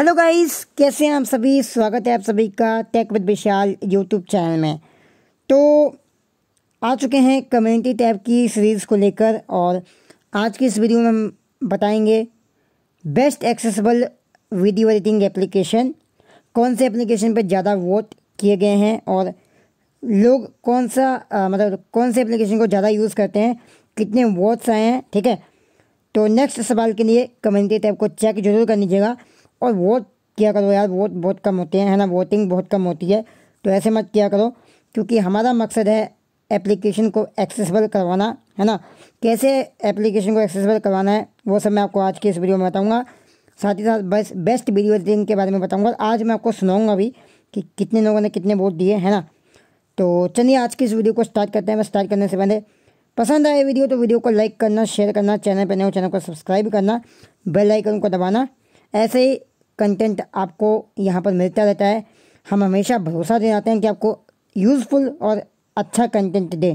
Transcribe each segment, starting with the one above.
Hello guys कैसे हैं आप सभी स्वागत है आप सभी का tech with Vishal YouTube channel में तो आ चुके हैं कम्युनिटी टैब की सीरीज़ को लेकर और आज की इस वीडियो में हम बताएंगे best accessible video editing application कौन से एप्लीकेशन पर ज़्यादा वोट किए गए हैं और लोग कौन सा आ, मतलब कौन से एप्लीकेशन को ज़्यादा यूज़ करते हैं कितने वोट्स आए हैं ठीक है तो नेक्स्ट सवाल के लिए कम्युनिटी टैब को चेक जरूर कर लीजिएगा और वोट किया करो यार वोट बहुत कम होते हैं है ना वोटिंग बहुत कम होती है तो ऐसे मत किया करो क्योंकि हमारा मकसद है एप्लीकेशन को एक्सेसबल करवाना है ना कैसे एप्लीकेशन को एक्सेसबल करवाना है वो सब मैं आपको आज के इस वीडियो में बताऊँगा साथ ही साथ बस बेस्ट वीडियो एडिटिंग के बारे में बताऊँगा आज मैं आपको सुनाऊँगा भी कि कितने लोगों ने कितने वोट दिए है ना तो चलिए आज की इस वीडियो को स्टार्ट करते हैं मैं स्टार्ट करने से पहले पसंद आए वीडियो तो वीडियो को लाइक करना शेयर करना चैनल पर नए चैनल को सब्सक्राइब करना बेल आइकन को दबाना ऐसे ही कंटेंट आपको यहाँ पर मिलता रहता है हम हमेशा भरोसा दिलाते हैं कि आपको यूज़फुल और अच्छा कंटेंट दें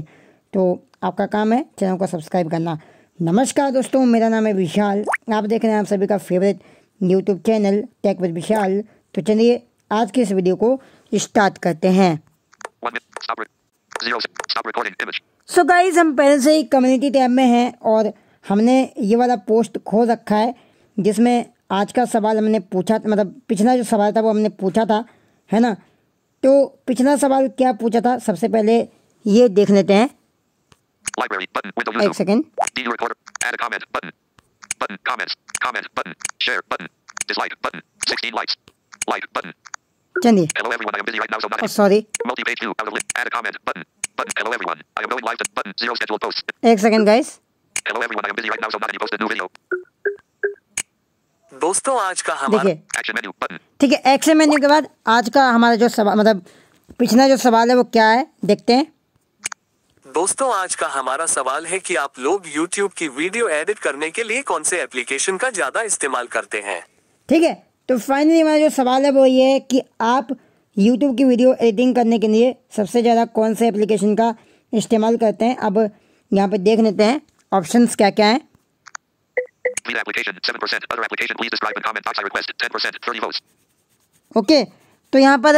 तो आपका काम है चैनल को सब्सक्राइब करना नमस्कार दोस्तों मेरा नाम है विशाल आप देख रहे हैं आप सभी का favourite YouTube channel tech with Vishal तो चलिए आज की इस वीडियो को स्टार्ट करते हैं सो so हम पहले से ही कम्युनिटी टैब में हैं और हमने ये वाला पोस्ट खोल रखा है जिसमें आज का सवाल हमने पूछा मतलब पिछला जो सवाल था वो हमने पूछा था है ना तो पिछला सवाल क्या पूछा था सबसे पहले ये देख लेते हैं Library, एक सेकेंड चलिए सॉरी oh, एक सेकेंड गाइस दोस्तों आज का हमारा ठीक है एक्शन मेन्यू के बाद आज का हमारा जो सवाल मतलब पिछला जो सवाल है वो क्या है देखते हैं दोस्तों आज का हमारा सवाल है कि आप लोग YouTube की वीडियो एडिट करने के लिए कौन से एप्लीकेशन का ज़्यादा इस्तेमाल करते हैं ठीक है तो फाइनली हमारा जो सवाल है वो ये है कि आप YouTube की वीडियो एडिटिंग करने के लिए सबसे ज़्यादा कौन से एप्लीकेशन का इस्तेमाल करते हैं अब यहाँ पे देख लेते हैं ऑप्शंस क्या क्या हैं Lead application 7%. Other application please describe and comment box I request 10% 30 votes. Okay okay, तो यहाँ पर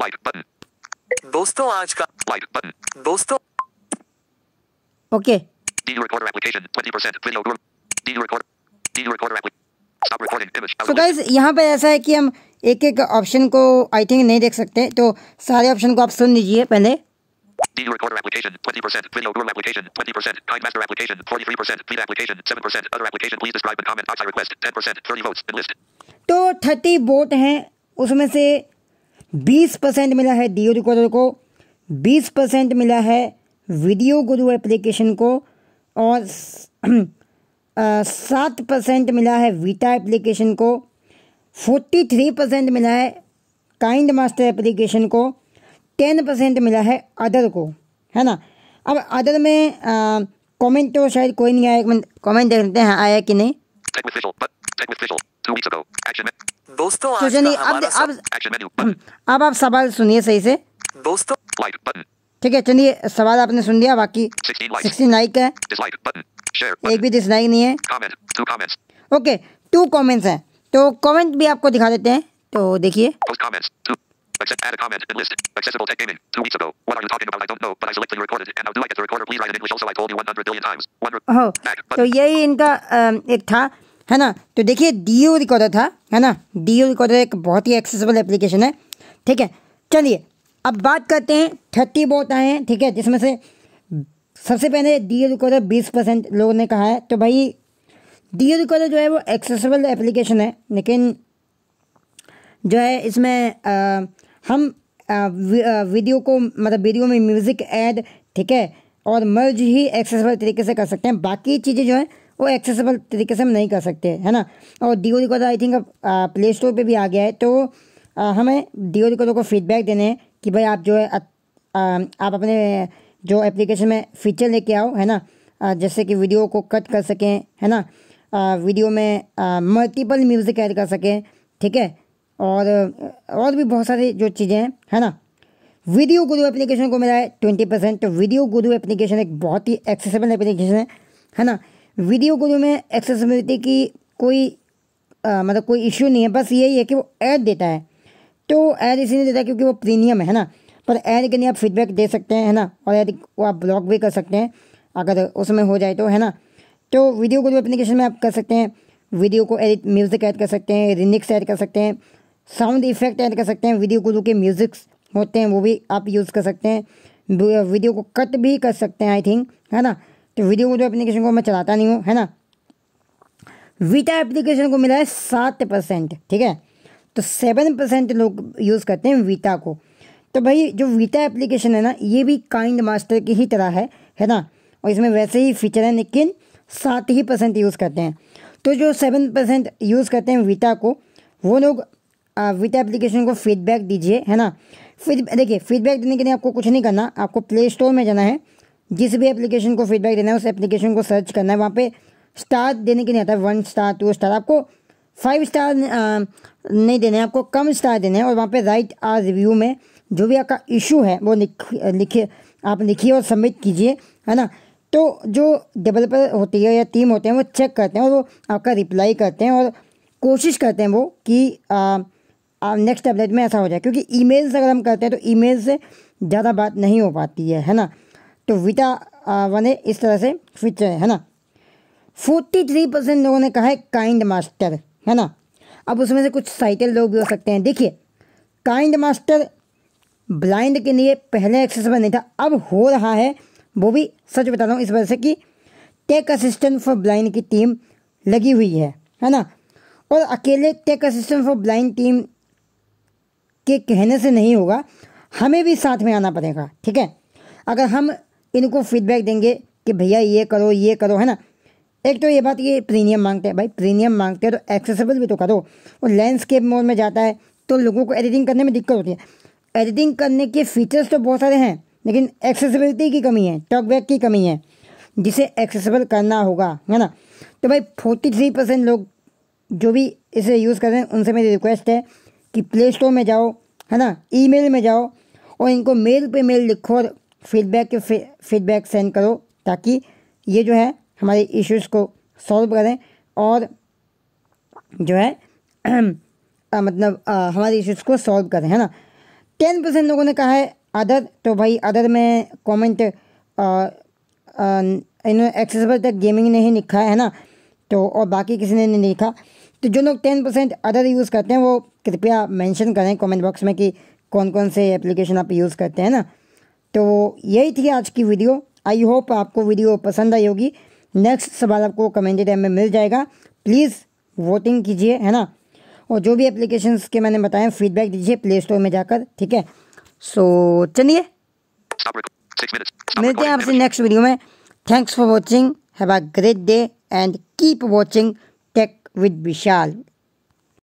लाइक बटन दोस्तों आज का लाइक बटन दोस्तों okay D recorder application 20% video D recorder D recorder application तो गाइज यहाँ पर ऐसा है कि हम एक एक ऑप्शन को आई थिंक नहीं देख सकते तो सारे ऑप्शन को आप सुन लीजिए पहले Video recorder application, 20%. Video room application, 20%. Kind master application, 43%. Feed application, 7%. Other application, please describe and comment. Oxide request, 10%. 30 votes, enlist. तो 30 वोट हैं उसमें से 20 परसेंट मिला है डीओ रिकॉर्डर को 20 परसेंट मिला है वीडियो गुरु एप्लीकेशन को और सात परसेंट मिला है वीटा एप्लीकेशन को 43 परसेंट मिला है काइंड मास्टर एप्लीकेशन को टेन परसेंट मिला है अदर को है ना अब अदर में कमेंट तो शायद कोई नहीं आया कमेंट देख लेते हैं आया कि नहीं दोस्तों तो अब अब हम्म, अब आप सवाल सुनिए सही से दोस्तों ठीक है चलिए सवाल आपने सुन लिया बाकी सिक्सटी लाइक है एक भी डिसलाइक नहीं है ओके टू कमेंट्स हैं तो कमेंट भी आपको दिखा देते हैं तो देखिए Access, add a comment, and list. Accessible tech gaming. Two weeks ago. What are you talking about? I don't know, but I selected recorded. And now do I get the recorder? Please write in English. Also, I told you 100 billion times. One re- oh, back, so yeah, in the, um, it था है ना तो देखिए D U recorder था है ना D U recorder एक बहुत ही एक्सेसिबल एप्लीकेशन है ठीक है चलिए अब बात करते हैं थर्टी बहुत आए हैं ठीक है जिसमें से सबसे पहले डी यू रिकॉर्डर बीस परसेंट लोगों ने कहा है तो भाई डी यू रिकॉर्डर जो है वो एक्सेसिबल एप्लीकेशन है लेकिन जो है इसमें आ, हम वीडियो को मतलब वीडियो में म्यूज़िक ऐड ठीक है और मर्ज ही एक्सेसिबल तरीके से कर सकते हैं बाकी चीज़ें जो हैं वो एक्सेसिबल तरीके से हम नहीं कर सकते है ना और D O recorder I think अब प्ले स्टोर पर भी आ गया है तो आ, हमें डी ओ रिकॉर्डर को फीडबैक देने हैं कि भाई आप जो है आ, आप अपने जो एप्लीकेशन में फीचर लेके आओ है ना जैसे कि वीडियो को कट कर सकें है ना वीडियो में मल्टीपल म्यूज़िक ऐड कर सकें ठीक है और और भी बहुत सारी जो चीज़ें हैं है ना वीडियो गुरु एप्लीकेशन को मिला है ट्वेंटी परसेंट तो वीडियो गुरु एप्लीकेशन एक बहुत ही एक्सेसिबल एप्लीकेशन है है ना वीडियो गुरु में एक्सेसिबिलिटी की कोई आ, मतलब कोई इश्यू नहीं है बस यही है कि वो ऐड देता है तो ऐड इसीलिए देता है क्योंकि वो प्रीमियम है ना पर ऐड के लिए आप फीडबैक दे सकते हैं है ना और ऐड को आप ब्लॉक भी कर सकते हैं अगर उसमें हो जाए तो है ना तो वीडियो गुरु एप्लीकेशन में आप कर सकते हैं वीडियो को एडिट म्यूज़िक ऐड कर सकते हैं रिनिक्स ऐड कर सकते हैं साउंड इफेक्ट ऐड कर सकते हैं वीडियो को जो कि म्यूज़िक्स होते हैं वो भी आप यूज़ कर सकते हैं वीडियो को कट भी कर सकते हैं आई थिंक है ना तो वीडियो को जो एप्लीकेशन को मैं चलाता नहीं हूँ है ना वीटा एप्लीकेशन को मिला है सात परसेंट ठीक है तो सेवन परसेंट लोग यूज़ करते हैं वीटा को तो भाई जो वीटा एप्लीकेशन है ना ये भी काइंड मास्टर की ही तरह है है ना और इसमें वैसे ही फीचर है लेकिन सात ही परसेंट यूज़ करते हैं तो जो सेवन परसेंट यूज़ करते हैं वीटा को वो लोग विद एप्लीकेशन को फीडबैक दीजिए है ना फिर देखिए फीडबैक देने के लिए आपको कुछ नहीं करना आपको प्ले स्टोर में जाना है जिस भी एप्लीकेशन को फीडबैक देना है उस एप्लीकेशन को सर्च करना है वहाँ पे स्टार देने के लिए आता है वन स्टार टू स्टार आपको फाइव स्टार नहीं देने हैं आपको कम स्टार देने हैं और वहाँ पे राइट आ रिव्यू में जो भी आपका इशू है वो लिखिए आप लिखिए और सबमिट कीजिए है ना तो जो डेवलपर होती है या टीम होते हैं वो चेक करते हैं और वो आपका रिप्लाई करते हैं और कोशिश करते हैं वो कि और नेक्स्ट अपडेट में ऐसा हो जाए क्योंकि ईमेल अगर हम करते हैं तो ईमेल से ज़्यादा बात नहीं हो पाती है है ना तो विटा वन इस तरह से फीचर है, है ना फोर्टी थ्री परसेंट लोगों ने कहा है काइंड मास्टर है ना अब उसमें से कुछ साइटल लोग भी हो सकते हैं देखिए काइंड मास्टर ब्लाइंड के लिए पहले एक्सेसिबल नहीं था अब हो रहा है वो भी सच बता रहा हूँ इस वजह से कि टेक असिस्टेंट फॉर ब्लाइंड की टीम लगी हुई है है ना और अकेले tech assistant for blind team के कहने से नहीं होगा हमें भी साथ में आना पड़ेगा ठीक है अगर हम इनको फीडबैक देंगे कि भैया ये करो ये करो है ना एक तो ये बात ये प्रीमियम मांगते हैं भाई प्रीमियम मांगते हैं तो एक्सेसिबल भी तो करो और लैंडस्केप मोड में जाता है तो लोगों को एडिटिंग करने में दिक्कत होती है एडिटिंग करने के फीचर्स तो बहुत सारे हैं लेकिन एक्सेसिबिलिटी की कमी है टॉकबैक की कमी है जिसे एक्सेसिबल करना होगा है ना तो भाई फोर्टी थ्री परसेंट लोग जो भी इसे यूज़ कर रहे हैं उनसे मेरी रिक्वेस्ट है कि प्ले स्टोर में जाओ है ना ईमेल में जाओ और इनको मेल पे मेल लिखो और फीडबैक के फीडबैक सेंड करो ताकि ये जो है हमारे इश्यूज़ को सॉल्व करें और जो है आ, मतलब आ, हमारे इश्यूज़ को सॉल्व करें है ना टेन परसेंट लोगों ने कहा है अदर तो भाई अदर में कमेंट इन्होंने एक्सेसिबल तक गेमिंग नहीं लिखा है ना तो और बाकी किसी ने नहीं लिखा तो जो लोग टेन परसेंट अदर यूज़ करते हैं वो कृपया मेंशन करें कमेंट बॉक्स में कि कौन कौन से एप्लीकेशन आप यूज़ करते हैं ना तो यही थी आज की वीडियो आई होप आपको वीडियो पसंद आई होगी नेक्स्ट सवाल आपको कमेंटेड में मिल जाएगा प्लीज़ वोटिंग कीजिए है ना और जो भी एप्लीकेशन के मैंने बताए फीडबैक दीजिए प्ले स्टोर में जाकर ठीक है सो चलिए मिलते हैं आपसे नेक्स्ट वीडियो में thanks for watching have a great day and keep watching with Vishal